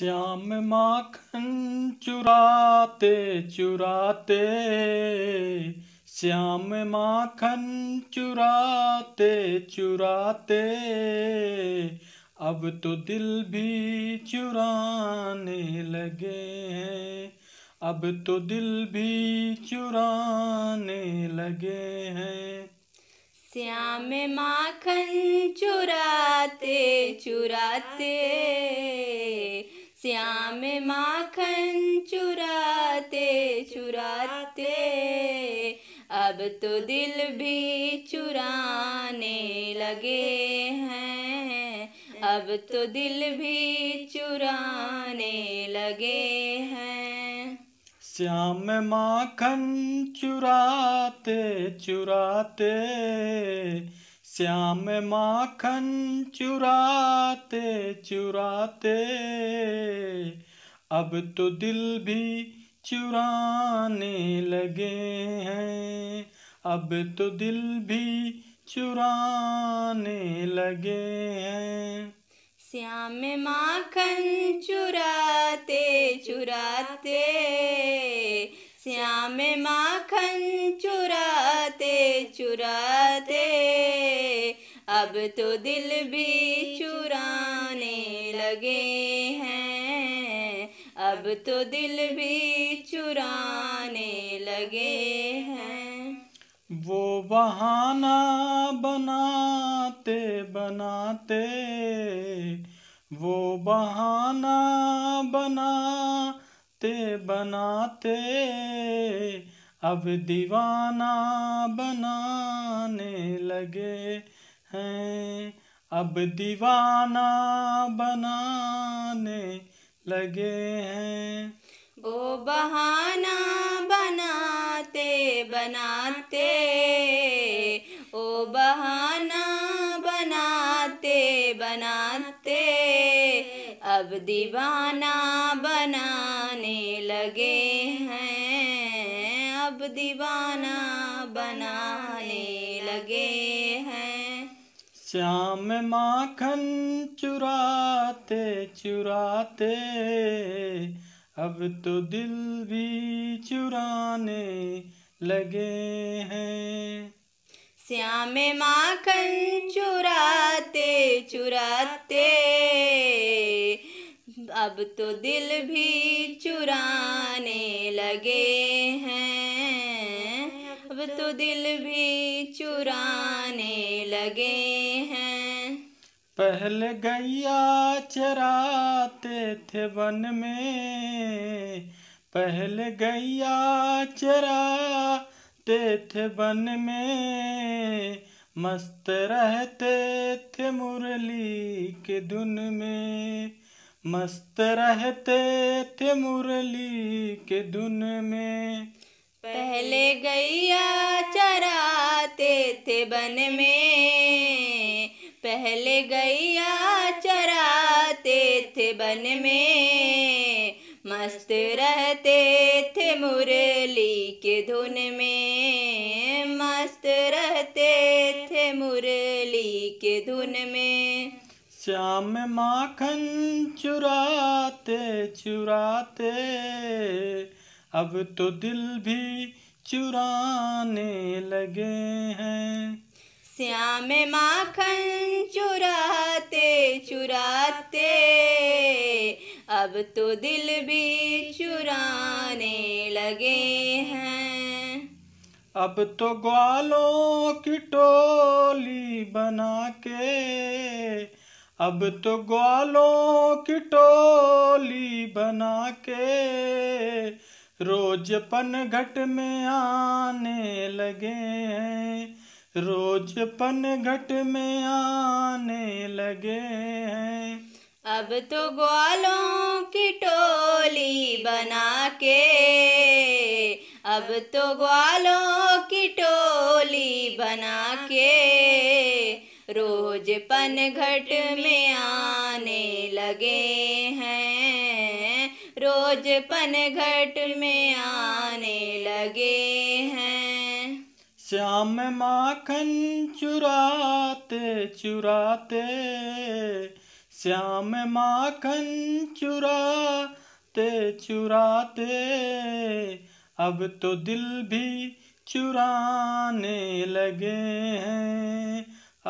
श्याम माखन चुराते चुराते श्याम माखन चुराते चुराते अब तो दिल भी चुराने लगे हैं अब तो दिल भी चुराने लगे हैं श्याम माखन चुराते चुराते श्याम माखन चुराते चुराते अब तो दिल भी चुराने लगे हैं अब तो दिल भी चुराने लगे हैं श्याम माखन चुराते चुराते श्याम माखन चुराते चुराते अब तो दिल भी चुराने लगे हैं अब तो दिल भी चुराने लगे हैं श्याम माखन चुराते चुराते श्याम माखन चुराते चुराते अब तो दिल भी चुराने लगे हैं अब तो दिल भी चुराने लगे हैं वो बहाना बनाते बनाते वो बहाना बनाते बनाते अब दीवाना बनाने लगे है अब दीवाना बनाने लगे हैं वो बहाना बनाते बनाते ओ बहाना बनाते बनाते अब दीवाना बनाने लगे हैं अब दीवाना बनाने लगे हैं श्याम माखन चुराते चुराते अब तो दिल भी चुराने लगे हैं श्याम माखन चुराते चुराते अब तो दिल भी चुराने लगे हैं तो दिल भी चुराने लगे हैं पहले गैया चराते थे वन में पहले गैया चराते थे वन में मस्त रहते थे मुरली के धुन में मस्त रहते थे मुरली के धुन में पहले गैया चराते थे बन में पहले गैया चराते थे बन में मस्त रहते थे मुरली के धुन में मस्त रहते थे मुरली के धुन में श्याम माखन चुराते चुराते अब तो दिल भी चुराने लगे हैं श्याम माखन चुराते चुराते अब तो दिल भी चुराने लगे हैं अब तो ग्वालों की टोली बना के अब तो ग्वालों की टोली बना के रोज पन घट में आने लगे हैं रोज पन घट में आने लगे हैं अब तो ग्वालों की टोली बना के अब तो ग्वालों की टोली बना के रोज पन घट में आने लगे बचपन घट में आने लगे हैं श्याम माखन चुराते चुराते श्याम माखन चुराते चुराते अब तो दिल भी चुराने लगे हैं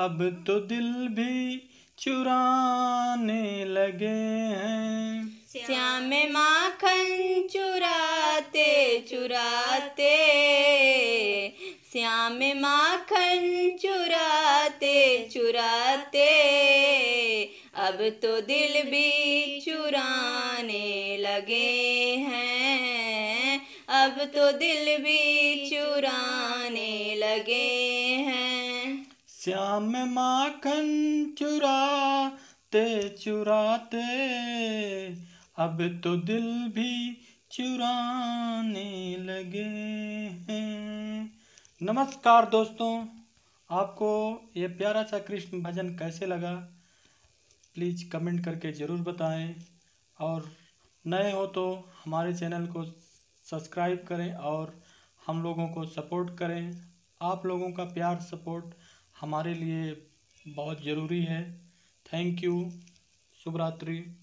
अब तो दिल भी चुराने लगे हैं श्याम माखन चुराते चुराते श्याम माखन चुराते चुराते अब तो दिल भी चुराने लगे हैं अब तो दिल भी चुराने लगे हैं श्याम माखन चुरा चुराते चुराते अब तो दिल भी चुराने लगे हैं नमस्कार दोस्तों आपको ये प्यारा सा कृष्ण भजन कैसे लगा प्लीज़ कमेंट करके ज़रूर बताएं और नए हो तो हमारे चैनल को सब्सक्राइब करें और हम लोगों को सपोर्ट करें आप लोगों का प्यार सपोर्ट हमारे लिए बहुत ज़रूरी है थैंक यू शुभरात्रि